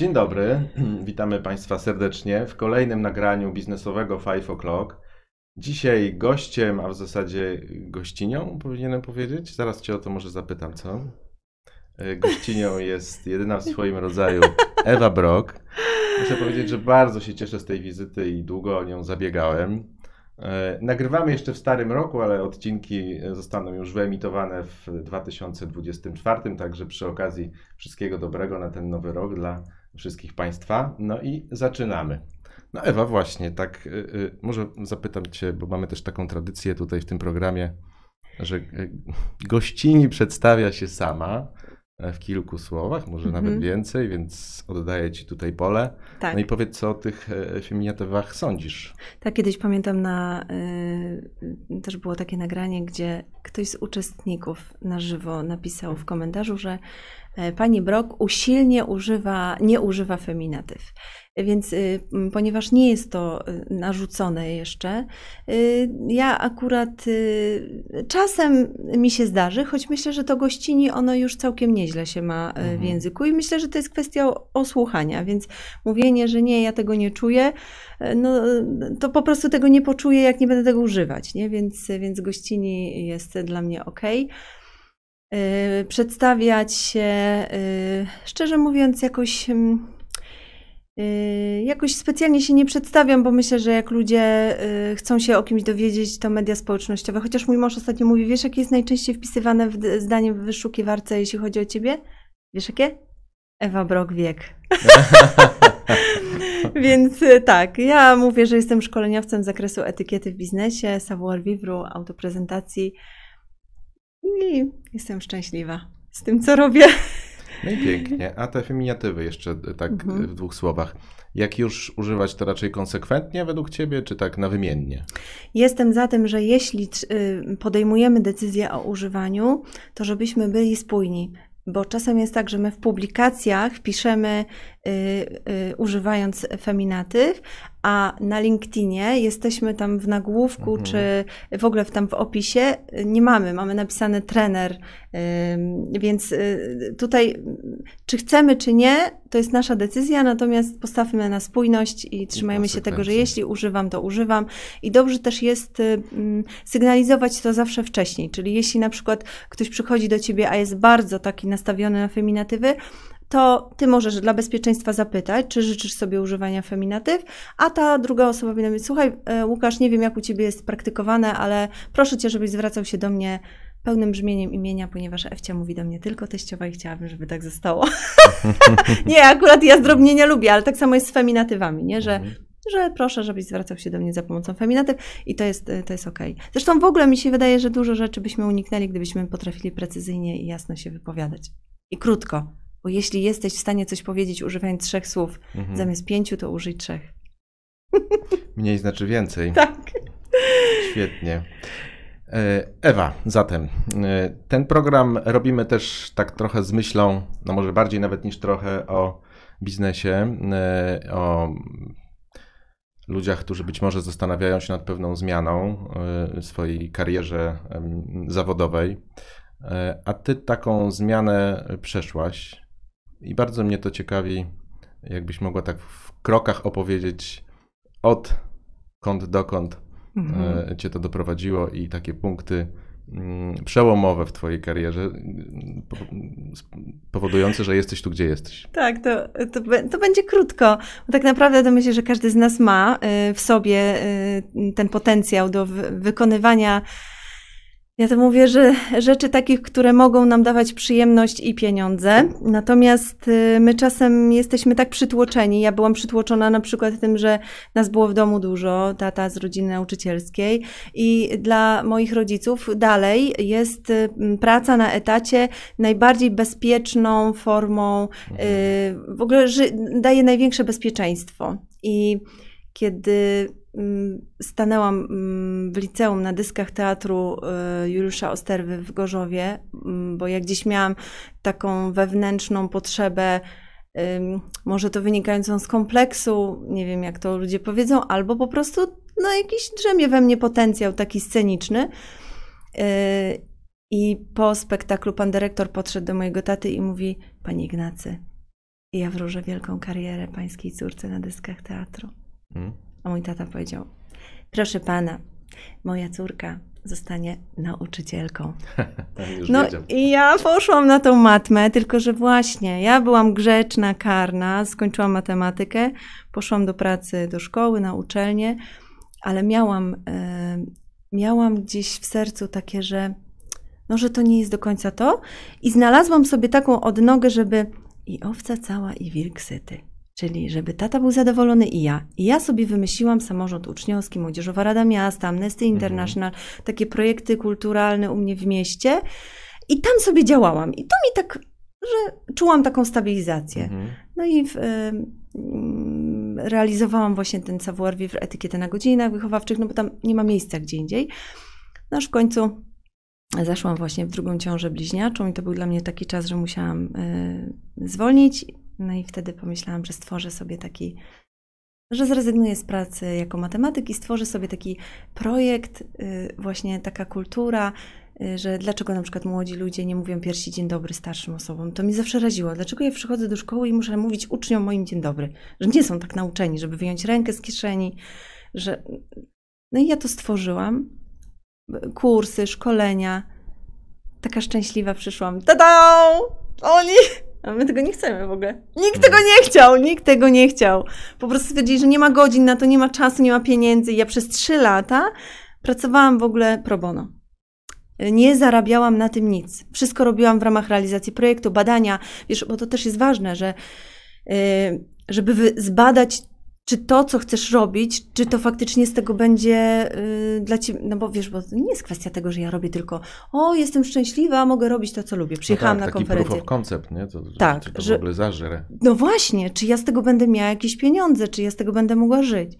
Dzień dobry, witamy Państwa serdecznie w kolejnym nagraniu biznesowego 5 o'clock. Dzisiaj gościem, a w zasadzie gościnią powinienem powiedzieć, zaraz Cię o to może zapytam, co? E, gościnią jest jedyna w swoim rodzaju Ewa Brock. Muszę powiedzieć, że bardzo się cieszę z tej wizyty i długo o nią zabiegałem. E, nagrywamy jeszcze w starym roku, ale odcinki zostaną już wyemitowane w 2024, także przy okazji wszystkiego dobrego na ten nowy rok dla wszystkich Państwa. No i zaczynamy. No Ewa, właśnie, tak, y, y, może zapytam Cię, bo mamy też taką tradycję tutaj w tym programie, że y, gościni przedstawia się sama e, w kilku słowach, może mm -hmm. nawet mhm. więcej, więc oddaję Ci tutaj pole. Tak. No i powiedz, co o tych e, feminatywach sądzisz. Tak, kiedyś pamiętam na, y, też było takie nagranie, gdzie ktoś z uczestników na żywo napisał w komentarzu, że E, pani Brock usilnie używa, nie używa feminatyw. E, więc y, ponieważ nie jest to y, narzucone jeszcze, y, ja akurat czasem mi się zdarzy, choć myślę, że to gościni ono już całkiem nieźle się ma w mhm. języku i myślę, że to jest kwestia osłuchania, więc mówienie, że nie, ja tego nie czuję, no, to po prostu tego nie poczuję, jak nie będę tego używać, nie? Więc, więc gościni jest dla mnie ok. Y, przedstawiać się, y, szczerze mówiąc, jakoś mm, y, Jakoś specjalnie się nie przedstawiam, bo myślę, że jak ludzie chcą się o kimś dowiedzieć, to media społecznościowe. Chociaż mój mąż ostatnio mówi, wiesz, jakie jest najczęściej wpisywane w zdanie w wyszukiwarce, jeśli chodzi o ciebie? Wiesz jakie? Ewa Brok wiek. Więc tak, ja mówię, że jestem szkoleniowcem z zakresu etykiety w biznesie, savoir vivre, autoprezentacji i jestem szczęśliwa z tym, co robię. No i pięknie. A te feminatywy jeszcze tak mhm. w dwóch słowach. Jak już używać to raczej konsekwentnie według Ciebie, czy tak na wymiennie? Jestem za tym, że jeśli y, podejmujemy decyzję o używaniu, to żebyśmy byli spójni. Bo czasem jest tak, że my w publikacjach piszemy Y, y, używając feminatyw, a na LinkedInie jesteśmy tam w nagłówku, mhm. czy w ogóle tam w opisie nie mamy, mamy napisane trener, więc y, tutaj czy chcemy, czy nie, to jest nasza decyzja, natomiast postawmy na spójność i trzymajmy się tego, że jeśli używam, to używam i dobrze też jest mm, sygnalizować to zawsze wcześniej, czyli jeśli na przykład ktoś przychodzi do ciebie, a jest bardzo taki nastawiony na feminatywy, to ty możesz dla bezpieczeństwa zapytać, czy życzysz sobie używania feminatyw, a ta druga osoba powinna mówić, słuchaj, e, Łukasz, nie wiem jak u ciebie jest praktykowane, ale proszę cię, żebyś zwracał się do mnie pełnym brzmieniem imienia, ponieważ Ewcia mówi do mnie tylko teściowa i chciałabym, żeby tak zostało. nie, akurat ja zdrobnienia lubię, ale tak samo jest z feminatywami, nie? że mhm. że proszę, żebyś zwracał się do mnie za pomocą feminatyw i to jest, e, to jest okej. Okay. Zresztą w ogóle mi się wydaje, że dużo rzeczy byśmy uniknęli, gdybyśmy potrafili precyzyjnie i jasno się wypowiadać. I krótko, bo jeśli jesteś w stanie coś powiedzieć używając trzech słów, mhm. zamiast pięciu, to użyj trzech. Mniej znaczy więcej. Tak. Świetnie. E, Ewa, zatem e, ten program robimy też tak trochę z myślą, no może bardziej nawet niż trochę o biznesie, e, o ludziach, którzy być może zastanawiają się nad pewną zmianą w swojej karierze zawodowej. A ty taką zmianę przeszłaś i bardzo mnie to ciekawi, jakbyś mogła tak w krokach opowiedzieć od kąt dokąd mhm. E, cię to doprowadziło i takie punkty mm, przełomowe w twojej karierze, mm, powodujące, że jesteś tu, gdzie jesteś. Tak, to, to, to, będzie krótko. Tak naprawdę to myślę, że każdy z nas ma y, w sobie y, ten potencjał do wykonywania ja to mówię, że rzeczy takich, które mogą nam dawać przyjemność i pieniądze. Natomiast y, my czasem jesteśmy tak przytłoczeni. Ja byłam przytłoczona na przykład tym, że nas było w domu dużo, tata z rodziny nauczycielskiej i dla moich rodziców dalej jest y, praca na etacie najbardziej bezpieczną formą, y, mhm. w ogóle daje największe bezpieczeństwo. I kiedy Y, stanęłam y, w liceum na dyskach teatru y, Juliusza Osterwy w Gorzowie, bo jak gdzieś miałam taką wewnętrzną potrzebę, może to wynikającą z kompleksu, nie wiem jak to ludzie powiedzą, albo po prostu no, jakiś drzemie we mnie potencjał taki sceniczny. I po spektaklu pan dyrektor podszedł do mojego taty i mówi: Panie Ignacy, ja wróżę wielką karierę pańskiej córce na dyskach teatru. Hmm. A mój tata powiedział: Proszę pana, moja córka zostanie nauczycielką. Tak, no i ja poszłam na tą matmę, tylko że właśnie ja byłam grzeczna, karna, skończyłam matematykę, poszłam do pracy, do szkoły, na uczelnię, ale miałam, e, miałam gdzieś w sercu takie, że no, że to nie jest do końca to i znalazłam sobie taką odnogę, żeby i owca cała i wilk syty. Czyli żeby tata był zadowolony i ja. I ja sobie wymyśliłam samorząd uczniowski, Młodzieżowa Rada Miasta, Amnesty mhm. International, mhm. takie projekty kulturalne u mnie w mieście. I tam sobie działałam. I to mi tak, że czułam taką stabilizację. Mhm. No i w, y, realizowałam właśnie ten savoir vivre etykietę na godzinach wychowawczych, no bo tam nie ma miejsca gdzie indziej. No aż w końcu zaszłam właśnie w drugą ciążę bliźniaczą i to był dla mnie taki czas, że musiałam y, zwolnić no i wtedy pomyślałam, że stworzę sobie taki, że zrezygnuję z pracy jako matematyk i stworzę sobie taki projekt, y, właśnie taka kultura, y, że dlaczego na przykład młodzi ludzie nie mówią piersi dzień dobry starszym osobom. To mi zawsze raziło. Dlaczego ja przychodzę do szkoły i muszę mówić uczniom moim dzień dobry? Że nie są tak nauczeni, żeby wyjąć rękę z kieszeni, że... No i ja to stworzyłam. Kursy, szkolenia. Taka szczęśliwa przyszłam. Tada! Oni a my tego nie chcemy w ogóle. Nikt tego nie chciał, nikt tego nie chciał. Po prostu stwierdzili, że nie ma godzin na to, nie ma czasu, nie ma pieniędzy. I ja przez trzy lata pracowałam w ogóle pro bono. Nie zarabiałam na tym nic. Wszystko robiłam w ramach realizacji projektu, badania. Wiesz, bo to też jest ważne, że y, żeby zbadać czy to, co chcesz robić, czy to faktycznie z tego będzie yy, dla ciebie, no bo wiesz, bo nie jest kwestia tego, że ja robię tylko, o, jestem szczęśliwa, mogę robić to, co lubię. No Przyjechałam no tak, na konferencję. Proof nie? Tak, to, tak, czy to że, w ogóle zażre. No właśnie, czy ja z tego będę miała jakieś pieniądze, czy ja z tego będę mogła żyć.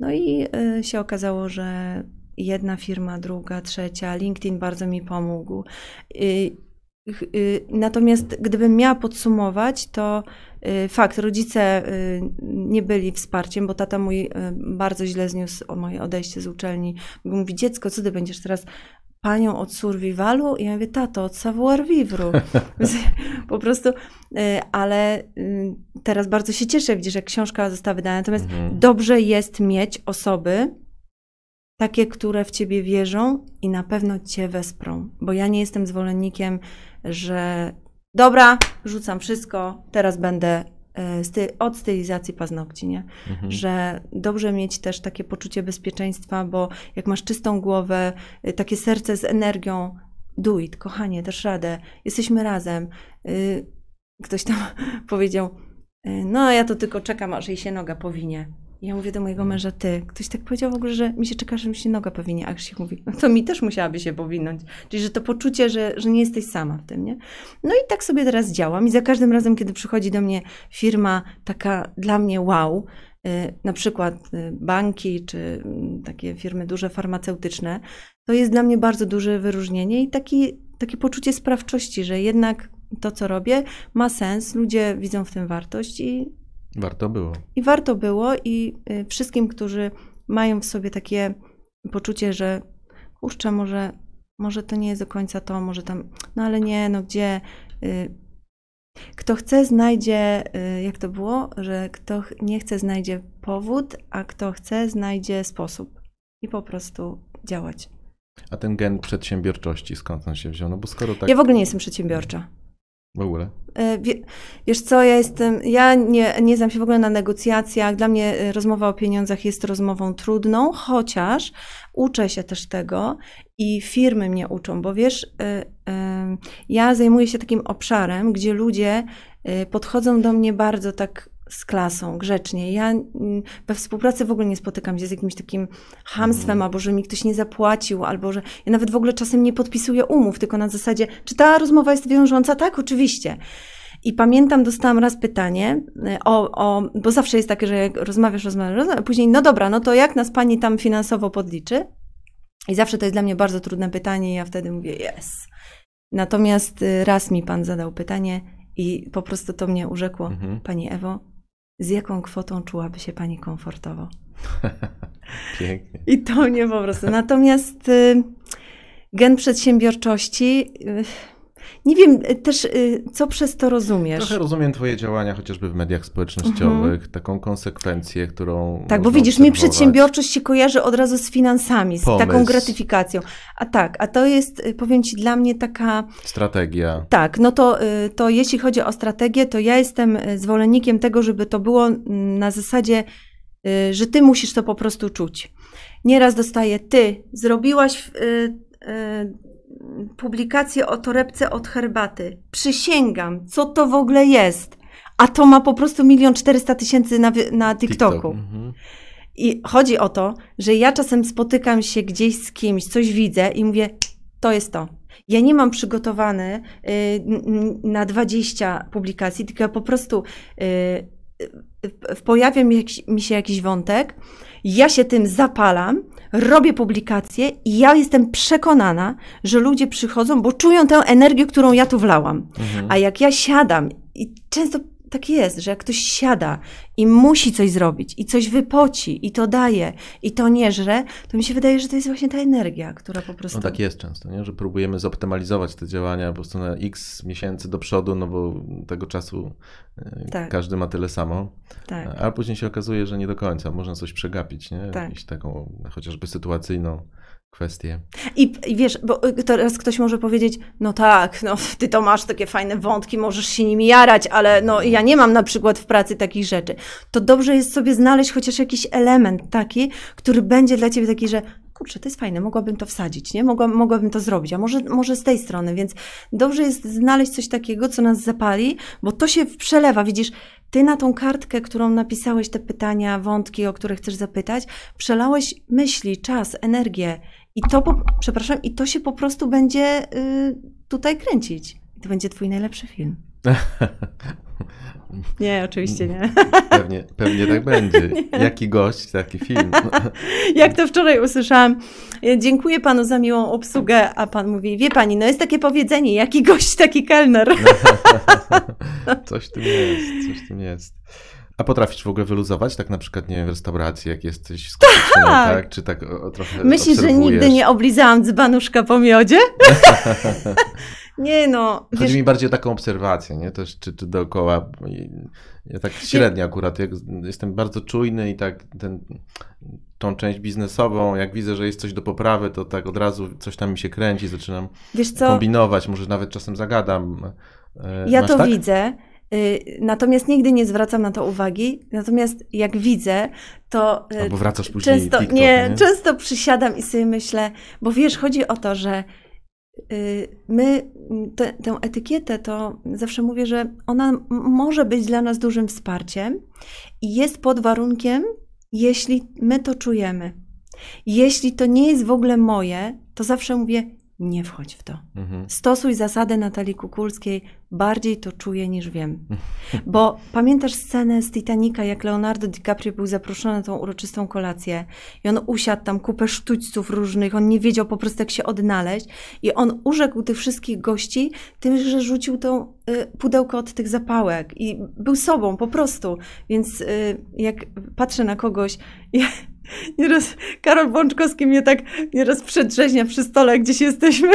No i yy, się okazało, że jedna firma, druga, trzecia, LinkedIn bardzo mi pomógł. Yy, Natomiast gdybym miała podsumować, to Y, fakt, rodzice y, nie byli wsparciem, bo tata mój y, bardzo źle zniósł o moje odejście z uczelni. Mówi, dziecko, co ty będziesz teraz panią od survivalu? I ja mówię, tato, od savoir vivru. po prostu, ale teraz bardzo się cieszę, widzisz, że książka została wydana. Natomiast mhm. dobrze jest mieć osoby, takie, które w ciebie wierzą i na pewno cię wesprą. Bo ja nie jestem zwolennikiem, że dobra, rzucam wszystko, teraz będę sty- e, od stylizacji paznokci, nie? Mhm. Że dobrze mieć też takie poczucie bezpieczeństwa, bo jak masz czystą głowę, e, takie serce z energią, do it, kochanie, dasz radę, jesteśmy razem. E, ktoś tam powiedział, no ja to tylko czekam, aż jej się noga powinie ja mówię do mojego mm. męża, ty, ktoś tak powiedział w ogóle, że mi się czeka, że mi się noga powinie, a się mówi, no to mi też musiałaby się powinąć. Czyli, że to poczucie, że, że nie jesteś sama w tym, nie? No i tak sobie teraz działam i za każdym razem, kiedy przychodzi do mnie firma taka dla mnie wow, y, na przykład y, banki czy mm, takie firmy duże farmaceutyczne, to jest dla mnie bardzo duże wyróżnienie i taki, takie poczucie sprawczości, że jednak to, co robię, ma sens, ludzie widzą w tym wartość i Warto było. I warto było i y, wszystkim, którzy mają w sobie takie poczucie, że kurczę, może, może to nie jest do końca to, może tam, no ale nie, no gdzie... Y, kto chce, znajdzie, y, jak to było, że kto nie chce, znajdzie powód, a kto chce, znajdzie sposób i po prostu działać. A ten gen przedsiębiorczości skąd on się wziął? No bo skoro tak... Ja w ogóle nie jestem przedsiębiorcza w ogóle? E, wiesz co, ja jestem, ja nie, nie znam się w ogóle na negocjacjach. Dla mnie e, rozmowa o pieniądzach jest rozmową trudną, chociaż uczę się też tego i firmy mnie uczą, bo wiesz, e, ja zajmuję się takim obszarem, gdzie ludzie podchodzą do mnie bardzo tak z klasą, grzecznie. Ja mm, we współpracy w ogóle nie spotykam się z jakimś takim hamstwem, mhm. albo że mi ktoś nie zapłacił, albo że ja nawet w ogóle czasem nie podpisuję umów, tylko na zasadzie, czy ta rozmowa jest wiążąca? Tak, oczywiście. I pamiętam, dostałam raz pytanie, y, o, o, bo zawsze jest takie, że jak rozmawiasz, rozmawiasz, rozmawiasz, później, no dobra, no to jak nas pani tam finansowo podliczy? I zawsze to jest dla mnie bardzo trudne pytanie, i ja wtedy mówię, yes. Natomiast y, raz mi pan zadał pytanie i po prostu to mnie urzekło. Mhm. Pani Ewo, z jaką kwotą czułaby się Pani komfortowo? Pięknie. I to nie po prostu. Natomiast y, gen przedsiębiorczości y, nie wiem y, też, y, co przez to rozumiesz. Trochę rozumiem twoje działania, chociażby w mediach społecznościowych, mhm. taką konsekwencję, którą. Tak, bo widzisz, obserwować. mi przedsiębiorczość się kojarzy od razu z finansami, z Pomysł. taką gratyfikacją. A tak, a to jest, y, powiem ci, dla mnie taka. Strategia. Tak, no to, to jeśli chodzi o strategię, to ja jestem zwolennikiem tego, żeby to było mm, na zasadzie, że ty musisz to po prostu czuć. Nieraz dostaję ty, zrobiłaś publikację o torebce od herbaty. Przysięgam, co to w ogóle jest? A to ma po prostu milion czterysta tysięcy na, na TikToku. TikTok. Mhm. I chodzi o to, że ja czasem spotykam się gdzieś z kimś, coś widzę i mówię, to jest to. Ja nie mam przygotowane y, na 20 publikacji, tylko po prostu y, y, y, y pojawia mi, mi się jakiś wątek, ja się tym zapalam robię publikacje i ja jestem przekonana, że ludzie przychodzą, bo czują tę energię, którą ja tu wlałam. Mhm. A jak ja siadam i często tak jest, że jak ktoś siada i musi coś zrobić, i coś wypoci, i to daje, i to nie żre, to mi się wydaje, że to jest właśnie ta energia, która po prostu. No tak jest często, nie? że próbujemy zoptymalizować te działania po prostu na x miesięcy do przodu, no bo tego czasu e, tak. każdy ma tyle samo. Tak. A później się okazuje, że nie do końca, można coś przegapić, nie? Tak. Jakąś taką chociażby sytuacyjną kwestie. I, I wiesz, bo y, teraz ktoś może powiedzieć, no tak, no ty to masz takie fajne wątki, możesz się nimi jarać, ale no mhm. ja nie mam na przykład w pracy takich rzeczy. To dobrze jest sobie znaleźć chociaż jakiś element taki, który będzie dla ciebie taki, że kurczę, to jest fajne, mogłabym to wsadzić, nie? Mogła, mogłabym to zrobić, a może, może z tej strony, więc dobrze jest znaleźć coś takiego, co nas zapali, bo to się przelewa, widzisz, ty na tą kartkę, którą napisałeś te pytania, wątki, o które chcesz zapytać, przelałeś myśli, czas, energię i to, po, przepraszam, i to się po prostu będzie y, tutaj kręcić. I to będzie twój najlepszy film. Nie, oczywiście nie. Pewnie, pewnie tak będzie. Nie. Jaki gość, taki film. Jak to wczoraj usłyszałam, e, dziękuję panu za miłą obsługę, a pan mówi, wie pani, no jest takie powiedzenie, jaki gość, taki kelner. coś w tym jest, coś w tym jest. A potrafisz w ogóle wyluzować, tak na przykład, nie wiem, w restauracji, jak jesteś skupiony, tak. tak? Czy tak o, trochę Myślisz, że nigdy nie oblizałam dzbanuszka po miodzie? nie no. Chodzi wiesz... mi bardziej o taką obserwację, nie? Też czy, czy dookoła. Ja tak średnio akurat, jak jestem bardzo czujny i tak ten, tą część biznesową, jak widzę, że jest coś do poprawy, to tak od razu coś tam mi się kręci, zaczynam kombinować, może nawet czasem zagadam. E, ja Masz to tak? widzę. Y, natomiast nigdy nie zwracam na to uwagi. Natomiast jak widzę, to. Y, Albo wracasz później często, TikTok, nie, nie, często przysiadam i sobie myślę, bo wiesz, chodzi o to, że y, my te, tę etykietę to zawsze mówię, że ona może być dla nas dużym wsparciem i jest pod warunkiem, jeśli my to czujemy. Jeśli to nie jest w ogóle moje, to zawsze mówię, nie wchodź w to. Mhm. Stosuj zasadę Natalii Kukulskiej, bardziej to czuję niż wiem. Bo pamiętasz scenę z Titanica, jak Leonardo DiCaprio był zaproszony na tą uroczystą kolację i on usiadł tam, kupę sztućców różnych, on nie wiedział po prostu jak się odnaleźć i on urzekł tych wszystkich gości tym, że rzucił tą y, pudełko od tych zapałek i był sobą po prostu. Więc y, jak patrzę na kogoś... Nieraz Karol Bączkowski mnie tak nieraz przedrzeźnia przy stole, gdzieś jesteśmy.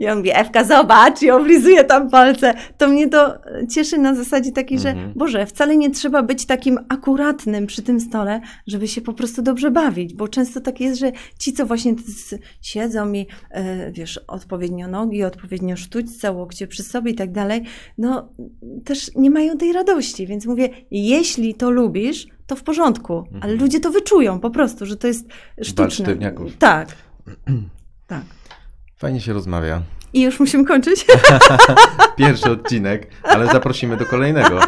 I on mówi, Ewka, zobacz, i oblizuje tam palce. To mnie to cieszy na zasadzie takiej, że mhm. Boże, wcale nie trzeba być takim akuratnym przy tym stole, żeby się po prostu dobrze bawić, bo często tak jest, że ci, co właśnie siedzą i e, wiesz, odpowiednio nogi, odpowiednio sztućce, łokcie przy sobie i tak dalej, no też nie mają tej radości, więc mówię, jeśli to lubisz, to w porządku. Ale mhm. ludzie to wyczują po prostu, że to jest sztuczne. Tak. tak. Fajnie się rozmawia. I już musimy kończyć. Pierwszy odcinek, ale zaprosimy do kolejnego.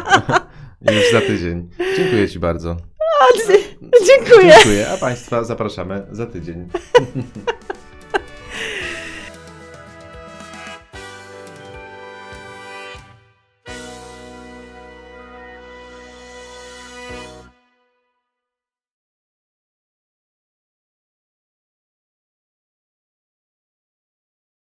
już za tydzień. Dziękuję Ci bardzo. O, dziękuję. Dziękuję, a Państwa zapraszamy za tydzień.